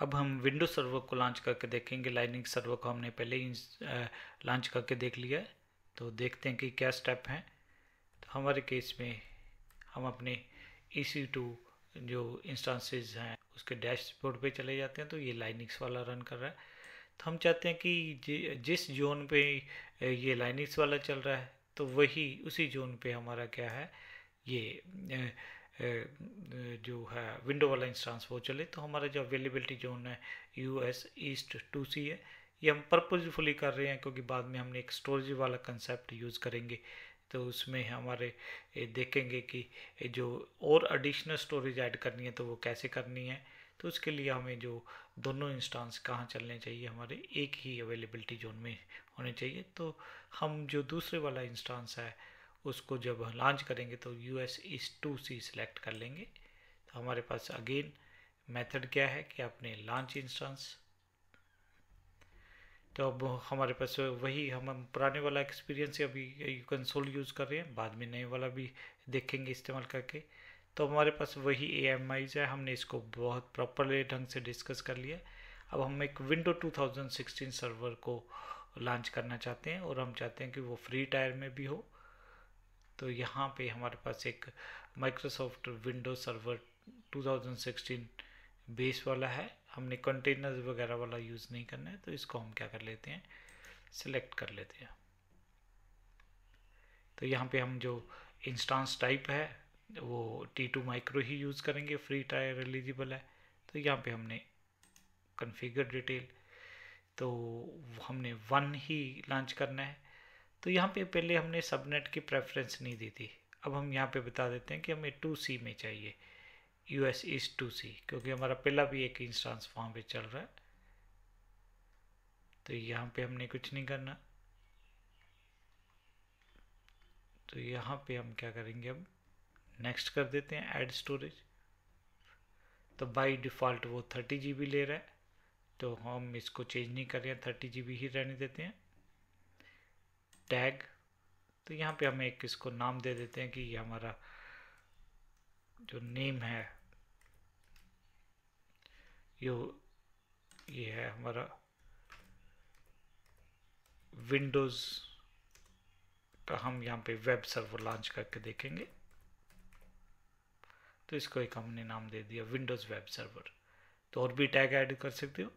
अब हम window server को लॉन्च करके देखेंगे लाइनिंग सर्वर को हमने पहले ही लॉन्च करके देख लिया है तो देखते हैं कि क्या स्टेप हैं तो हमारे केस में हम अपने ई सी टू जो इंस्टांसिस हैं उसके डैशबोर्ड पे चले जाते हैं तो ये लाइनिक्स वाला रन कर रहा है तो हम चाहते हैं कि जिस जोन पे ये लाइनिक्स वाला चल रहा है तो वही उसी जोन पे हमारा क्या है ये जो है विंडो वाला इंस्टांस वो चले तो हमारा जो अवेलेबिलिटी जोन है U S east two C है ये हम पर्पजफुली कर रहे हैं क्योंकि बाद में हमने एक स्टोरेज वाला कंसेप्ट यूज़ करेंगे तो उसमें हमारे देखेंगे कि जो और एडिशनल स्टोरेज ऐड करनी है तो वो कैसे करनी है तो उसके लिए हमें जो दोनों इंस्टांस कहाँ चलने चाहिए हमारे एक ही अवेलेबिलिटी जोन में होने चाहिए तो हम जो दूसरे वाला इंस्टांस है उसको जब लॉन्च करेंगे तो U S east two C select कर लेंगे तो हमारे पास अगेन मेथड क्या है कि आपने लॉन्च इंस्टेंस तो अब हमारे पास वही हम पुराने वाला एक्सपीरियंस अभी कंसोल यूज़ कर रहे हैं बाद में नए वाला भी देखेंगे इस्तेमाल करके तो हमारे पास वही ए एम आई है हमने इसको बहुत प्रॉपरली ढंग से डिस्कस कर लिया अब हम एक विंडो 2016 सर्वर को लॉन्च करना चाहते हैं और हम चाहते हैं कि वो फ्री टायर में भी हो तो यहाँ पे हमारे पास एक माइक्रोसॉफ्ट विंडोज सर्वर 2016 बेस वाला है हमने कंटेनर्स वगैरह वाला यूज़ नहीं करना है तो इसको हम क्या कर लेते हैं सिलेक्ट कर लेते हैं तो यहाँ पे हम जो इंस्टांस टाइप है वो टी टू माइक्रो ही यूज़ करेंगे फ्री टायर एलिजिबल है तो यहाँ पे हमने कन्फिगर डिटेल तो हमने वन ही लॉन्च करना है तो यहाँ पे पहले हमने सबनेट की प्रेफरेंस नहीं दी थी अब हम यहाँ पे बता देते हैं कि हमें टू सी में चाहिए U S east two C क्योंकि हमारा पहला भी एक इंस्टांस वहाँ पे चल रहा है तो यहाँ पे हमने कुछ नहीं करना तो यहाँ पे हम क्या करेंगे अब नेक्स्ट कर देते हैं ऐड स्टोरेज तो बाय डिफ़ॉल्ट वो थर्टी जी ले रहा है तो हम इसको चेंज नहीं कर रहे हैं थर्टी जी ही रहने देते हैं टैग तो यहाँ पे हम एक इसको नाम दे देते हैं कि ये हमारा जो नेम है यो ये है हमारा विंडोज़ का हम यहाँ पे वेब सर्वर लॉन्च करके देखेंगे तो इसको एक हमने नाम दे दिया विंडोज़ वेब सर्वर तो और भी टैग ऐड कर सकते हो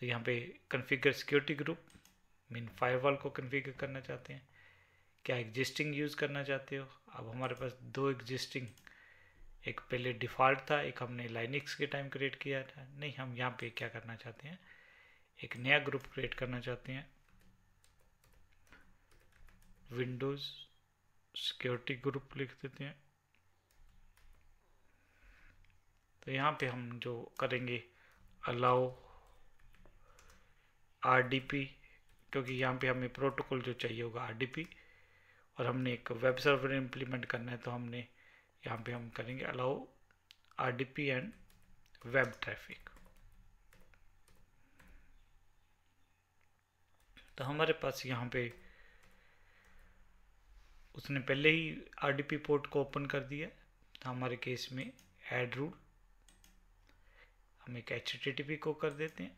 तो यहाँ पे configure security group mean firewall को कन्फिगर करना चाहते हैं क्या एग्जिस्टिंग यूज़ करना चाहते हो अब हमारे पास दो एग्जिस्टिंग एक पहले डिफ़ॉल्ट था एक हमने लाइनिक्स के टाइम क्रिएट किया था नहीं हम यहाँ पे क्या करना चाहते हैं एक नया ग्रुप क्रिएट करना चाहते हैं विंडोज़ सिक्योरिटी ग्रुप लिख देते हैं तो यहाँ पे हम जो करेंगे अलाउ आर डी पी क्योंकि यहाँ पे हमें प्रोटोकॉल जो चाहिए होगा आर और हमने एक वेब सर्वर इम्प्लीमेंट करना है तो हमने यहाँ पे हम करेंगे allow R and web traffic तो हमारे पास यहाँ पे उसने पहले ही आर पोर्ट को ओपन कर दिया तो हमारे केस में एड रूल हम एक एच को कर देते हैं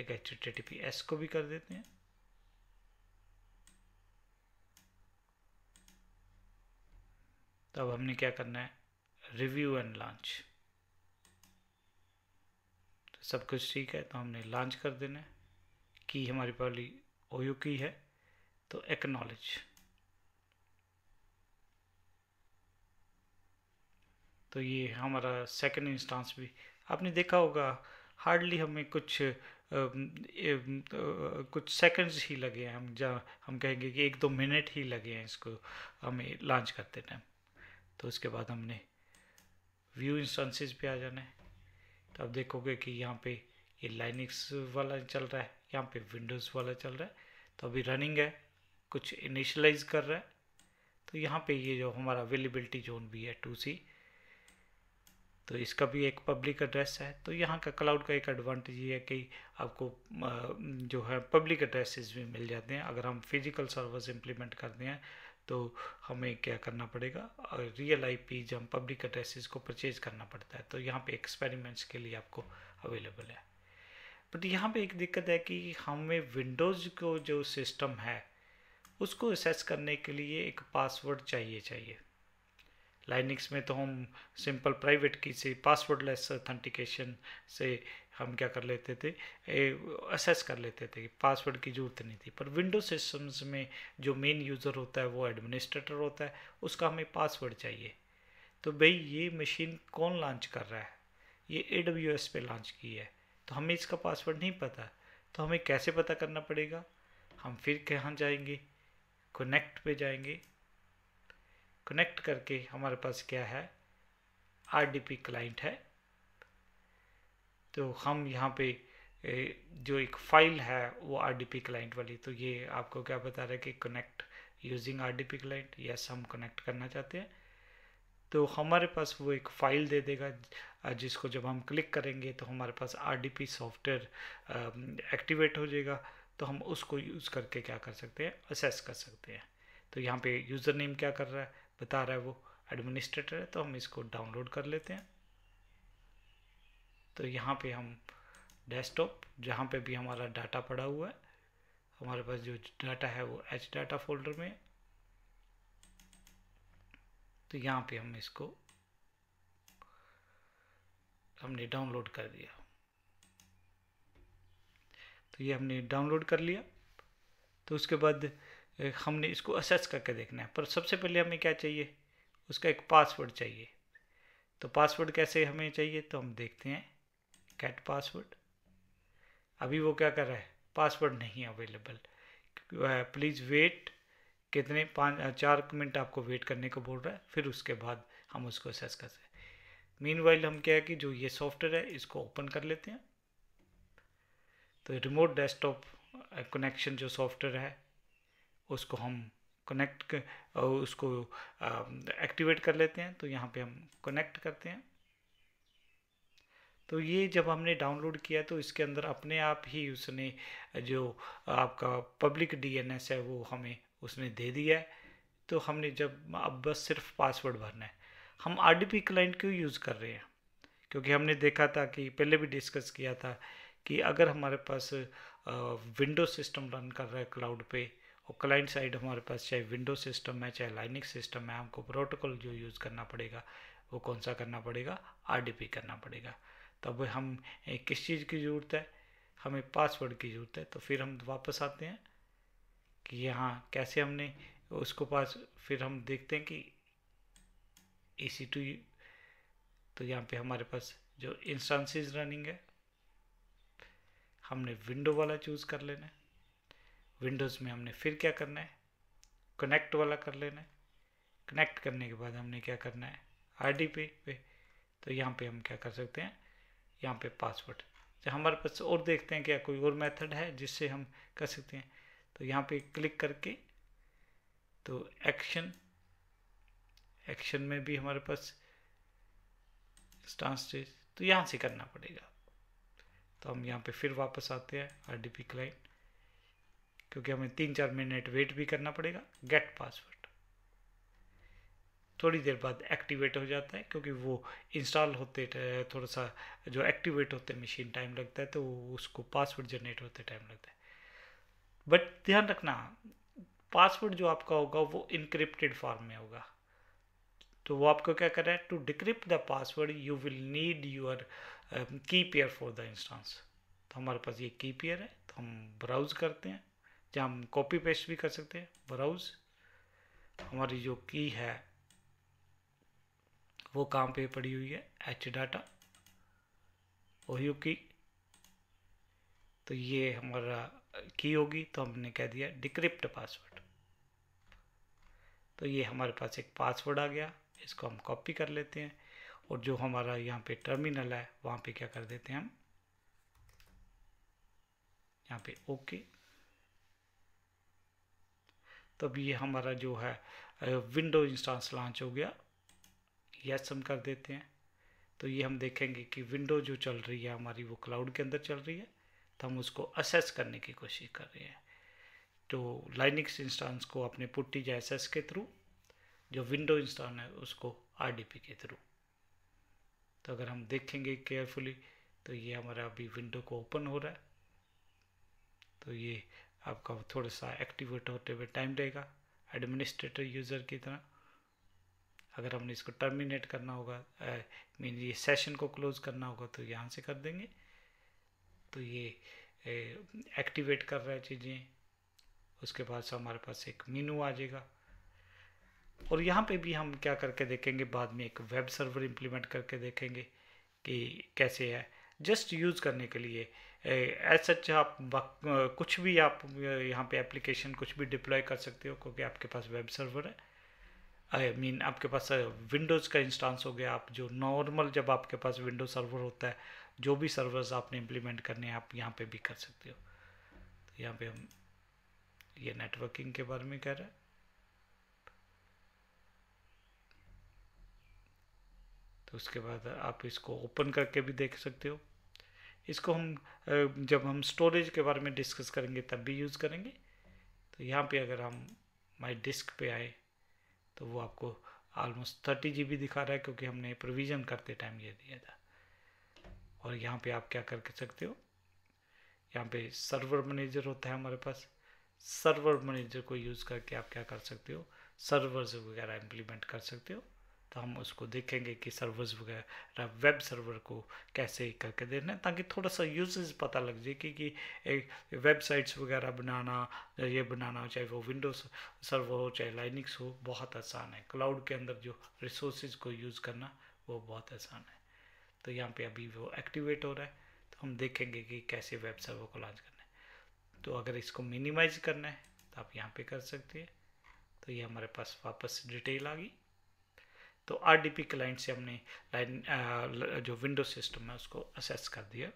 एक एच टी पी एस को भी कर देते हैं तो अब हमने क्या करना है रिव्यू एंड लॉन्च तो सब कुछ ठीक है तो हमने लॉन्च कर देना है की हमारी पहली ओयो की है तो एक्नॉलेज तो ये हमारा सेकंड इंस्टांस भी आपने देखा होगा हार्डली हमें कुछ तो, कुछ सेकंड्स ही लगे हैं हम जहाँ हम कहेंगे कि एक दो मिनट ही लगे हैं इसको हमें लॉन्च करते टाइम तो उसके बाद हमने व्यू इंस्टेंसेस पे आ जाना है तो आप देखोगे कि यहाँ पे ये लाइनिक्स वाला चल रहा है यहाँ पे विंडोज़ वाला चल रहा है तो अभी रनिंग है कुछ इनिशलाइज कर रहा है तो यहाँ पे ये जो हमारा अवेलेबिलिटी जोन भी है टू सी तो इसका भी एक पब्लिक एड्रेस है तो यहाँ का क्लाउड का एक एडवांटेज ये है कि आपको जो है पब्लिक एड्रेसेस भी मिल जाते हैं अगर हम फिजिकल सर्वर्स इम्प्लीमेंट करते हैं तो हमें क्या करना पड़ेगा रियल आई पी हम पब्लिक एड्रेसेस को परचेज करना पड़ता है तो यहाँ पे एक्सपेरिमेंट्स के लिए आपको अवेलेबल है बट यहाँ पे एक दिक्कत है कि हमें विंडोज़ को जो सिस्टम है उसको एसेस करने के लिए एक पासवर्ड चाहिए चाहिए लाइनिक्स में तो हम सिंपल प्राइवेट की से पासवर्ड लेस ऑथेंटिकेशन से हम क्या कर लेते थे असेस कर लेते थे पासवर्ड की जरूरत नहीं थी पर विंडो सिस्टम्स में जो मेन यूज़र होता है वो एडमिनिस्ट्रेटर होता है उसका हमें पासवर्ड चाहिए तो भाई ये मशीन कौन लॉन्च कर रहा है ये ए डब्ल्यू एस पे लॉन्च की है तो हमें इसका पासवर्ड नहीं पता तो हमें कैसे पता करना पड़ेगा हम फिर कहाँ जाएंगे कनेक्ट पे जाएंगे कनेक्ट करके हमारे पास क्या है आरडीपी क्लाइंट है तो हम यहाँ पे जो एक फाइल है वो आरडीपी क्लाइंट वाली तो ये आपको क्या बता रहा है कि connect using RDP client yes हम कनेक्ट करना चाहते हैं तो हमारे पास वो एक फ़ाइल दे देगा जिसको जब हम क्लिक करेंगे तो हमारे पास आरडीपी सॉफ्टवेयर एक्टिवेट हो जाएगा तो हम उसको यूज़ करके क्या कर सकते हैं असेस कर सकते हैं तो यहाँ पे यूज़र नेम क्या कर रहा है बता रहा है वो एडमिनिस्ट्रेटर है तो हम इसको डाउनलोड कर लेते हैं तो यहाँ पे हम डेस्कटॉप जहाँ पे भी हमारा डाटा पड़ा हुआ है हमारे पास जो डाटा है वो एच डाटा फोल्डर में तो यहाँ पे हम इसको हमने डाउनलोड कर दिया तो ये हमने डाउनलोड कर लिया तो उसके बाद हमने इसको असेस करके देखना है पर सबसे पहले हमें क्या चाहिए उसका एक पासवर्ड चाहिए तो पासवर्ड कैसे हमें चाहिए तो हम देखते हैं कैट पासवर्ड अभी वो क्या कर रहा है पासवर्ड नहीं अवेलेबल प्लीज़ वेट कितने पाँच चार मिनट आपको वेट करने को बोल रहा है फिर उसके बाद हम उसको असेस कर सकते मीन वाइल हम क्या है कि जो ये सॉफ्टवेयर है इसको ओपन कर लेते हैं तो रिमोट डेस्कटॉप कनेक्शन जो सॉफ्टवेयर है उसको हम कनेक्ट और उसको एक्टिवेट कर लेते हैं तो यहाँ पे हम कनेक्ट करते हैं तो ये जब हमने डाउनलोड किया तो इसके अंदर अपने आप ही उसने जो आपका पब्लिक डीएनएस है वो हमें उसने दे दिया है तो हमने जब अब बस सिर्फ पासवर्ड भरना है हम आर क्लाइंट क्यों यूज़ कर रहे हैं क्योंकि हमने देखा था कि पहले भी डिस्कस किया था कि अगर हमारे पास विंडो सिस्टम रन कर रहा है क्लाउड पे वो क्लाइंट साइड हमारे पास चाहे विंडो सिस्टम है चाहे लाइनिंग सिस्टम है हमको प्रोटोकॉल जो यूज़ करना पड़ेगा वो कौन सा करना पड़ेगा आर करना पड़ेगा तब हम किस चीज़ की ज़रूरत है हमें पासवर्ड की ज़रूरत है तो फिर हम वापस आते हैं कि यहाँ कैसे हमने उसको पास फिर हम देखते हैं कि ए सी टू तो यहाँ पे हमारे पास जो इंस्टांसिस रनिंग है हमने विंडो वाला चूज़ कर लेना है विंडोज़ में हमने फिर क्या करना है कनेक्ट वाला कर लेना है कनेक्ट करने के बाद हमने क्या करना है आर डी पे पे तो यहाँ पे हम क्या कर सकते हैं यहाँ पे पासवर्ड जब तो हमारे पास और देखते हैं क्या कोई और मेथड है जिससे हम कर सकते हैं तो यहाँ पे क्लिक करके तो एक्शन एक्शन में भी हमारे पास स्टांस तो यहाँ से करना पड़ेगा तो हम यहाँ पे फिर वापस आते हैं आर डी पी क्लाइंट क्योंकि हमें तीन चार मिनट वेट भी करना पड़ेगा गेट पासवर्ड थोड़ी देर बाद एक्टिवेट हो जाता है क्योंकि वो इंस्टॉल होते थोड़ा सा जो एक्टिवेट होते मशीन टाइम लगता है तो उसको पासवर्ड जनरेट होते टाइम लगता है बट ध्यान रखना पासवर्ड जो आपका होगा वो इनक्रिप्टेड फॉर्म में होगा तो वो आपको क्या कर रहा है to decrypt the password you will need your key pair for the instance तो हमारे पास ये की पेयर है तो हम ब्राउज करते हैं जहाँ हम कॉपी पेस्ट भी कर सकते हैं ब्राउज हमारी जो की है वो काम पे पड़ी हुई है एच डाटा ओयू की तो ये हमारा की होगी तो हमने कह दिया डिक्रिप्ट पासवर्ड तो ये हमारे पास एक पासवर्ड आ गया इसको हम कॉपी कर लेते हैं और जो हमारा यहाँ पे टर्मिनल है वहाँ पे क्या कर देते हैं हम यहाँ पे ओके तब ये हमारा जो है विंडो इंस्टांस लॉन्च हो गया यस हम कर देते हैं तो ये हम देखेंगे कि विंडो जो चल रही है हमारी वो क्लाउड के अंदर चल रही है तो हम उसको असेस करने की कोशिश कर रहे हैं तो लाइनिक्स इंस्टांस को अपने पुट्टी या एस के थ्रू जो विंडो इंस्टान है उसको आर के थ्रू तो अगर हम देखेंगे केयरफुली तो ये हमारा अभी विंडो को ओपन हो रहा है तो ये आपका थोड़ा सा एक्टिवेट होते हुए टाइम देगा एडमिनिस्ट्रेटर यूज़र की तरह अगर हमने इसको टर्मिनेट करना होगा मीन ये सेशन को क्लोज करना होगा तो यहाँ से कर देंगे तो ये एक्टिवेट कर रहा है चीज़ें उसके बाद से हमारे पास एक मीनू आ जाएगा और यहाँ पे भी हम क्या करके देखेंगे बाद में एक वेब सर्वर इम्प्लीमेंट करके देखेंगे कि कैसे है जस्ट यूज़ करने के लिए एज सच आप कुछ भी आप यहाँ पे एप्लीकेशन कुछ भी डिप्लॉय कर सकते हो क्योंकि आपके पास वेब सर्वर है आई I मीन mean, आपके पास विंडोज़ का इंस्टांस हो गया आप जो नॉर्मल जब आपके पास विंडो सर्वर होता है जो भी सर्वर्स आपने इम्प्लीमेंट करने हैं आप यहाँ पे भी कर सकते हो तो यहाँ पे हम ये नेटवर्किंग के बारे में कह रहे हैं तो उसके बाद आप इसको ओपन करके भी देख सकते हो इसको हम जब हम स्टोरेज के बारे में डिस्कस करेंगे तब भी यूज़ करेंगे तो यहाँ पे अगर हम माय डिस्क पे आए तो वो आपको ऑलमोस्ट थर्टी जी दिखा रहा है क्योंकि हमने प्रोविज़न करते टाइम ये दिया था और यहाँ पे आप क्या कर सकते हो यहाँ पे सर्वर मैनेजर होता है हमारे पास सर्वर मैनेजर को यूज़ करके आप क्या कर सकते हो सर्वर्स वगैरह इम्प्लीमेंट कर सकते हो तो हम उसको देखेंगे कि सर्वर्स वगैरह वेब सर्वर को कैसे करके देना है ताकि थोड़ा सा यूजेस पता लग जाए कि, कि एक वेबसाइट्स वगैरह बनाना ये बनाना चाहे वो विंडोज सर्वर हो चाहे लाइनिक्स हो बहुत आसान है क्लाउड के अंदर जो रिसोर्स को यूज़ करना वो बहुत आसान है तो यहाँ पे अभी वो एक्टिवेट हो रहा है तो हम देखेंगे कि कैसे वेब सर्वर को लॉन्च करना है तो अगर इसको मिनिमाइज करना है तो आप यहाँ पर कर सकते हैं तो ये हमारे पास वापस डिटेल आ गई तो आरडीपी क्लाइंट से हमने लाइन जो विंडो सिस्टम है उसको असेस कर दिया